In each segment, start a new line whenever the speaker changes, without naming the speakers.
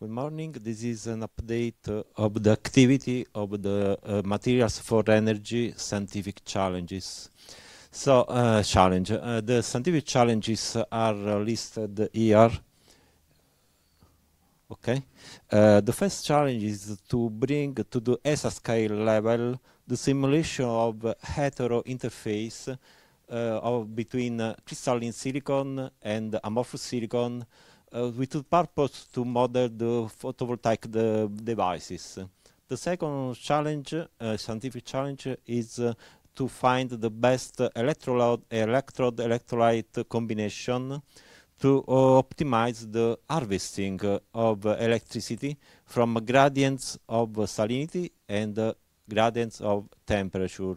Good morning. This is an update uh, of the activity of the uh, Materials for Energy Scientific Challenges. So, uh, challenge. Uh, the scientific challenges are listed here. Okay. Uh, the first challenge is to bring to the ESA scale level the simulation of hetero interface uh, of between crystalline silicon and amorphous silicon uh, with purpose to model the photovoltaic devices. The second challenge, uh, scientific challenge, is uh, to find the best electrode electrode electrolyte combination to uh, optimize the harvesting uh, of electricity from gradients of salinity and gradients of temperature.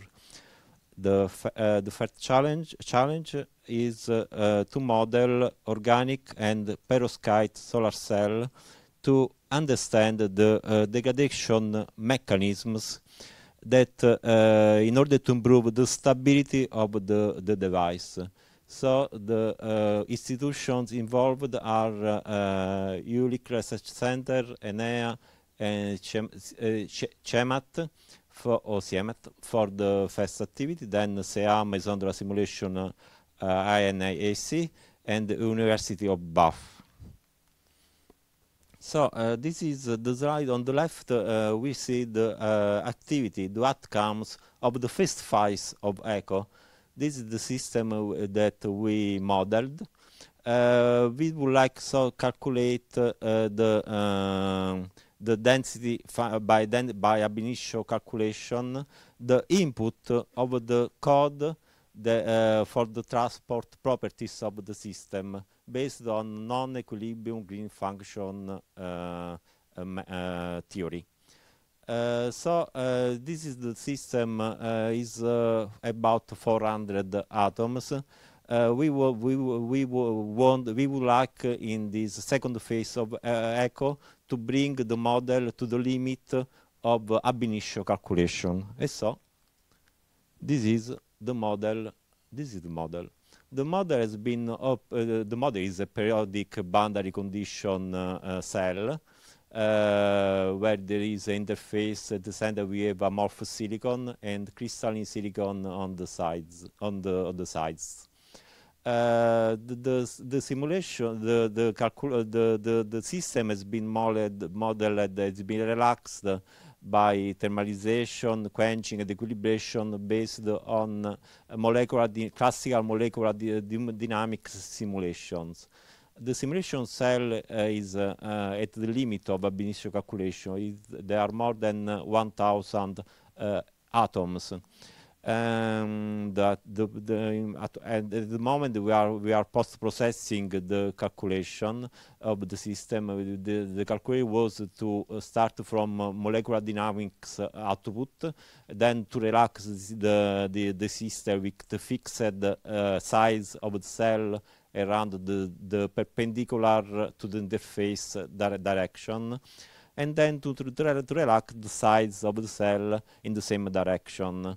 The, uh, the first challenge, challenge is uh, uh, to model organic and perovskite solar cell to understand the uh, degradation mechanisms that in order to improve the stability of the, the device. So the uh, institutions involved are uh, uh, ULIC Research Center, ENEA, and CEMAT, for OCM for the first activity, then SEAM is under a simulation uh, INAC and the University of Bath. So uh, this is uh, the slide on the left. Uh, we see the uh, activity, the outcomes of the first phase of ECHO. This is the system uh, that we modeled. Uh, we would like to so calculate the um, the density by, den by ab initio calculation, the input of the code the, uh, for the transport properties of the system based on non-equilibrium green function uh, um, uh, theory. Uh, so uh, this is the system uh, is about 400 atoms. we will, we will, we will want, we would like in this second phase of ECHO to bring the model to the limit of ab initio calculation. And so this is the model. This is the model. The model has been uh, the model is a periodic boundary condition uh, uh, cell uh, where there is an interface at the center. We have amorphous silicon and crystalline silicon on the sides on the on the sides uh, the, the, the simulation, the the, calcul uh, the the the system has been modeled, modeled, it's been relaxed by thermalization, quenching, and equilibration based on molecular classical molecular dynamics simulations. The simulation cell uh, is uh, at the limit of ab initio calculation. It, there are more than 1,000 uh, atoms um, that the, the at, at, the moment we are we are post processing the calculation of the system. Uh, the, the was to uh, start from uh, molecular dynamics output, then to relax the the, the system with the fixed uh, size of the cell around the, the perpendicular to the interface dire direction and then to, to, to relax the size of the cell in the same direction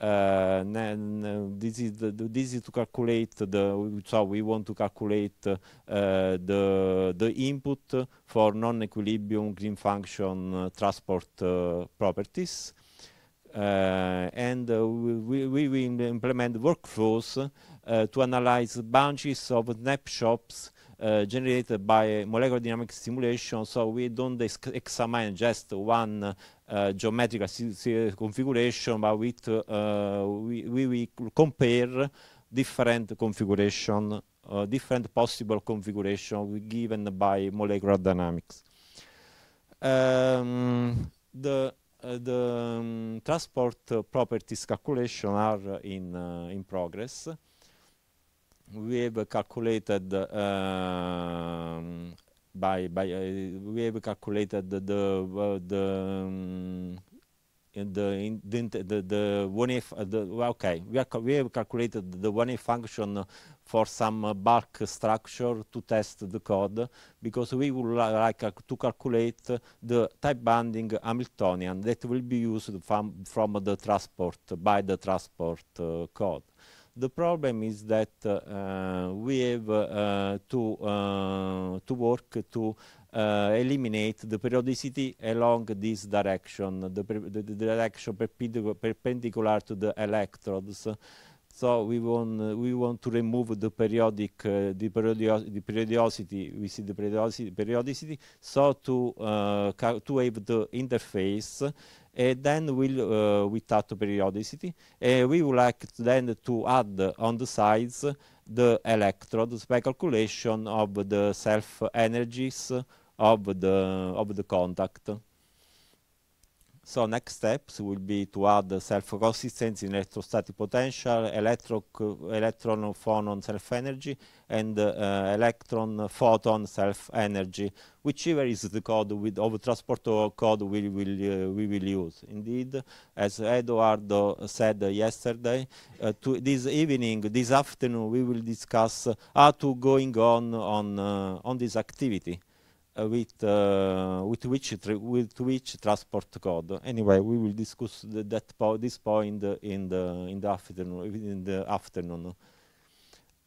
and eh, then this is the, this is to calculate the so we want to calculate eh, the the input for non-equilibrium green function eh, transport properties. Uh, and uh, we, we, will implement workflows uh, to analyze bunches of snapshots uh, generated by molecular dynamic simulation. So we don't examine just one uh, geometrical configuration, but with, uh, we, we, we compare different configuration, uh, different possible configuration given by molecular dynamics. Um, the the um, transport properties calculation are in uh, in progress we have calculated um, by by uh, we have calculated the the uh, the, um, the, in the, the, the one if uh, the okay we we have calculated the one if function for some bulk structure to test the code because we would like to calculate the type binding Hamiltonian that will be used from from the transport by the transport uh, code. The problem is that uh, we have uh, to, uh, to work to eliminate the periodicity along this direction, the, the direction perpendicular to the electrodes. So we want uh, we want to remove the periodic uh, the, the periodicity we see the periodicity, periodicity so to uh, to have the interface and then we'll uh, without periodicity uh, we would like to then to add on the sides the electrodes by calculation of the self energies of the of the contact. So next steps will be to add self-consistence in electrostatic potential, electro electron phonon self-energy, and uh, electron photon self-energy, whichever is the code with of transport code we will uh, we will use. Indeed, as Eduardo said yesterday, uh, this evening, this afternoon, we will discuss how to going on on uh, on this activity. Uh, with uh, with which with which transport code. Anyway, we will discuss that po this point in the in the afternoon in the afternoon.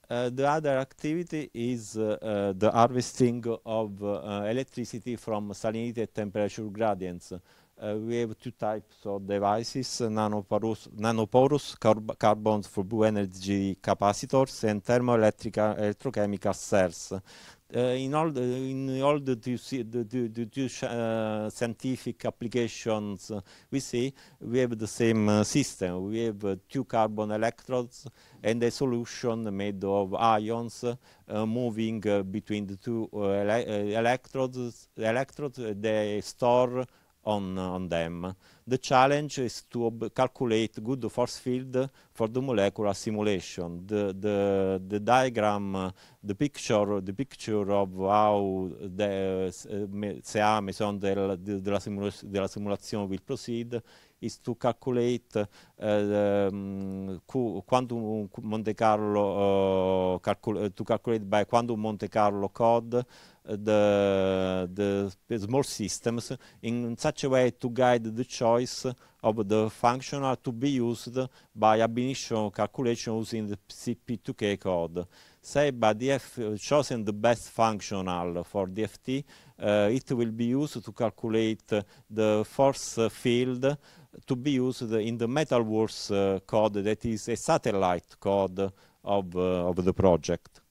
Uh, the other activity is uh, uh, the harvesting of uh, electricity from salinity and temperature gradients. Uh, we have two types of devices, nanoporous, nanoporous carb carbon for blue energy capacitors and thermoelectric electrochemical cells. Uh, in all the, in all the the, the, the uh, scientific applications uh, we see, we have the same uh, system. We have uh, two carbon electrodes and a solution made of ions moving between the two ele electrodes. Electrodes they store on, on them. The challenge is to calculate good force field for the molecular simulation. The, the, the diagram, uh, the picture, the picture of how the uh, CA meson del, de, della, simula della simulazione will proceed is to calculate ehm, uh, um, quantum Monte Carlo uh, calcul to calculate by quantum Monte Carlo code the, the small systems in such a way to guide the choice of the functional to be used by ab initio calculation using the CP2K code. Say by DF chosen the best functional for DFT, uh, it will be used to calculate the force field to be used in the MetalWorks uh, code that is a satellite code of, uh, of the project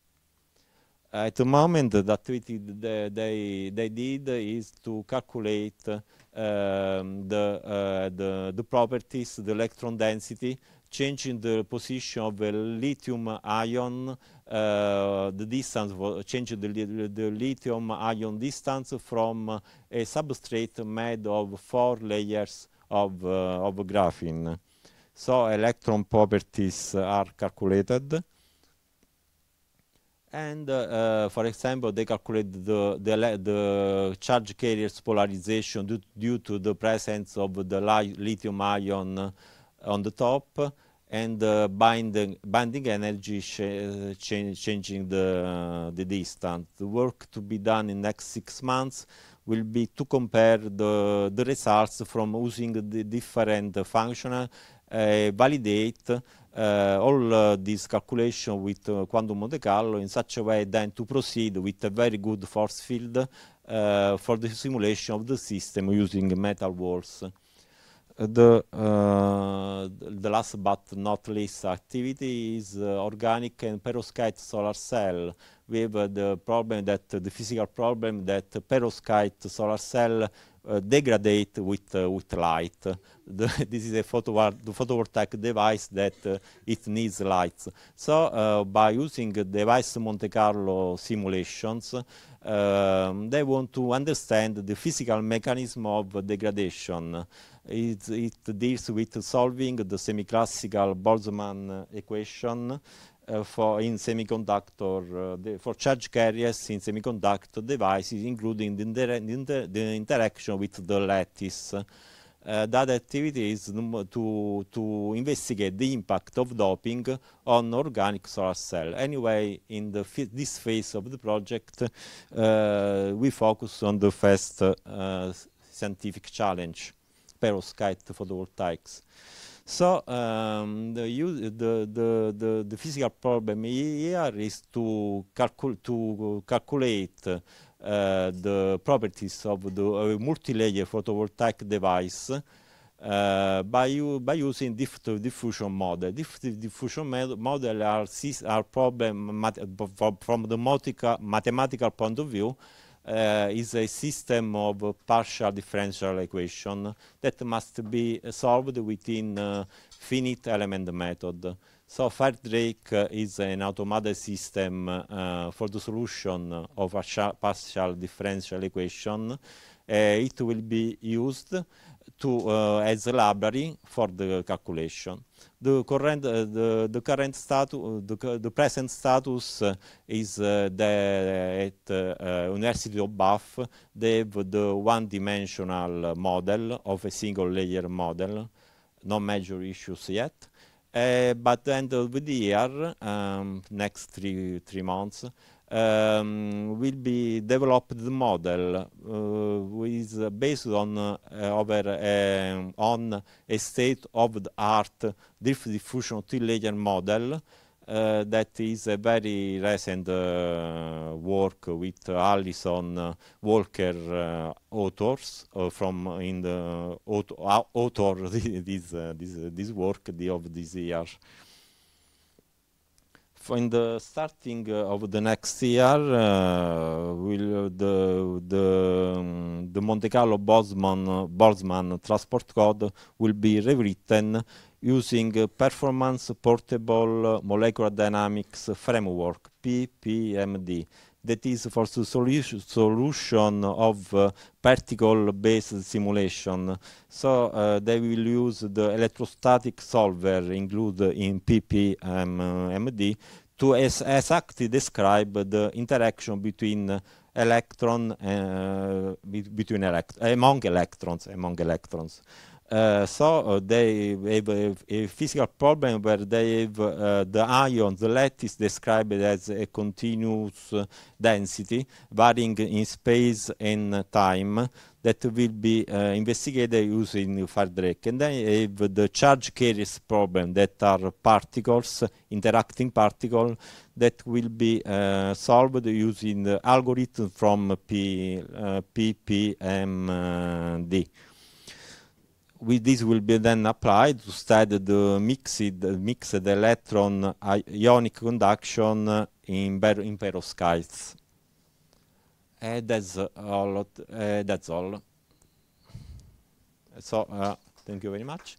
at the moment, the activity they, they, they did is to calculate um, the, uh, the, the properties, the electron density, changing the position of the lithium ion, uh, the distance, changing the, the, lithium ion distance from a substrate made of four layers of, uh, of graphene. So electron properties are calculated. And uh, uh, for example, they calculate the, the, the charge carriers polarization due, due, to the presence of the lithium ion uh, on the top and uh, binding, binding energy changing the, uh, the distance. The work to be done in next six months will be to compare the, the results from using the different functional Eh, validate eh, all these calculation with eh, quantum Monte Carlo in such a way then to proceed with a very good force field for the simulation of the system using metal walls. The, uh, the, last but not least activity is uh, organic and perovskite solar cell. We have uh, the problem that the physical problem that perovskite solar cell uh, degrade with uh, with light. The, this is a photovoltaic device that uh, it needs lights. So uh, by using device Monte Carlo simulations, um, they want to understand the physical mechanism of degradation. It, it deals with solving the semi-classical Boltzmann equation Eh, for in semiconductor, eh, the, for charge carriers in semiconductor devices, including the, inter inter the interaction with the lattice. Eh, that activity is to, to investigate the impact of doping on organic solar cell. Anyway, in this phase of the project, we focus on the first scientific challenge, perovskite photovoltaics. So um, the, the, the, the, physical problem here is to, calcul to calculate uh, the properties of the uh, multi-layer photovoltaic device uh, by, by using diffusion model. Diff diffusion model are, are problem from the mathematical point of view uh, is a system of partial differential equation that must be solved within uh, finite element method. So FireDrake uh, is an automated system uh, for the solution of a partial differential equation. Uh, it will be used to uh, as a library for the calculation. The current, uh, the, the, current status, the, the, present status uh, is the, at University of Bath. They have the one-dimensional model of a single-layer model. No major issues yet Eh, but the end of the year, um, next three three months, um, will be developed the model uh, which is uh, based on uh, over um, on a state of the art drift diffusion two layer model uh, that is a very recent uh, work with Alison Walker uh, authors uh, from in the uh, author this, this, this work of this year. In the starting of the next year, will the the, um, the Monte Carlo Boltzmann transport code will be rewritten using uh, Performance Portable uh, Molecular Dynamics Framework, PPMD, that is for the solution, solution of uh, particle-based simulation. So uh, they will use the electrostatic solver included in PPMD to as exactly describe the interaction between electron uh, between elect among electrons among electrons. Uh, so uh, they have a, a, physical problem where they have uh, the ion, the lattice described as a continuous density varying in space and time that will be uh, investigated using Firedrake. And then I have the charge carriers problem that are particles, interacting particles, that will be uh, solved using the algorithm from P, uh, PPMD. With this will be then applied to study the mixed, mixed electron ionic conduction in, in perovskites. that's all. Uh, that's all. So, uh, thank you very much.